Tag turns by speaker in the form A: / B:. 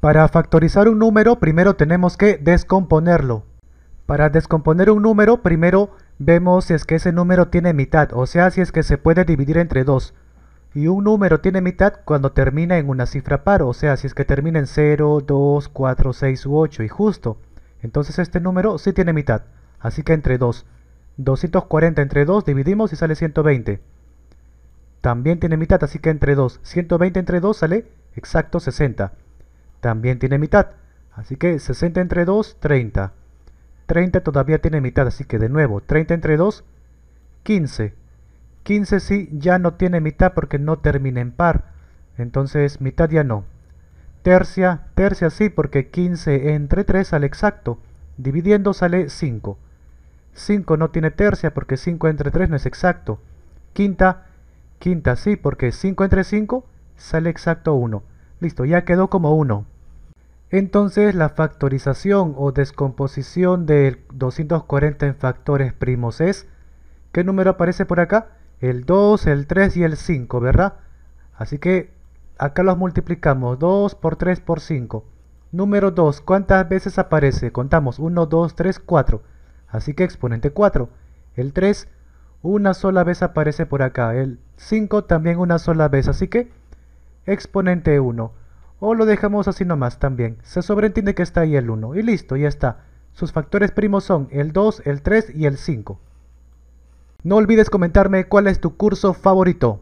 A: Para factorizar un número primero tenemos que descomponerlo. Para descomponer un número primero vemos si es que ese número tiene mitad, o sea si es que se puede dividir entre 2. Y un número tiene mitad cuando termina en una cifra par, o sea si es que termina en 0, 2, 4, 6 u 8 y justo. Entonces este número sí tiene mitad, así que entre 2. 240 entre 2 dividimos y sale 120. También tiene mitad, así que entre 2. 120 entre 2 sale exacto 60 también tiene mitad. Así que 60 entre 2, 30. 30 todavía tiene mitad, así que de nuevo, 30 entre 2, 15. 15 sí ya no tiene mitad porque no termina en par. Entonces mitad ya no. Tercia, tercia sí porque 15 entre 3 sale exacto. Dividiendo sale 5. 5 no tiene tercia porque 5 entre 3 no es exacto. Quinta, quinta sí porque 5 entre 5 sale exacto 1. Listo, ya quedó como 1. Entonces la factorización o descomposición de 240 en factores primos es, ¿qué número aparece por acá? El 2, el 3 y el 5, ¿verdad? Así que acá los multiplicamos, 2 por 3 por 5. Número 2, ¿cuántas veces aparece? Contamos, 1, 2, 3, 4. Así que exponente 4. El 3, una sola vez aparece por acá. El 5 también una sola vez, así que exponente 1. O lo dejamos así nomás también. Se sobreentiende que está ahí el 1. Y listo, ya está. Sus factores primos son el 2, el 3 y el 5. No olvides comentarme cuál es tu curso favorito.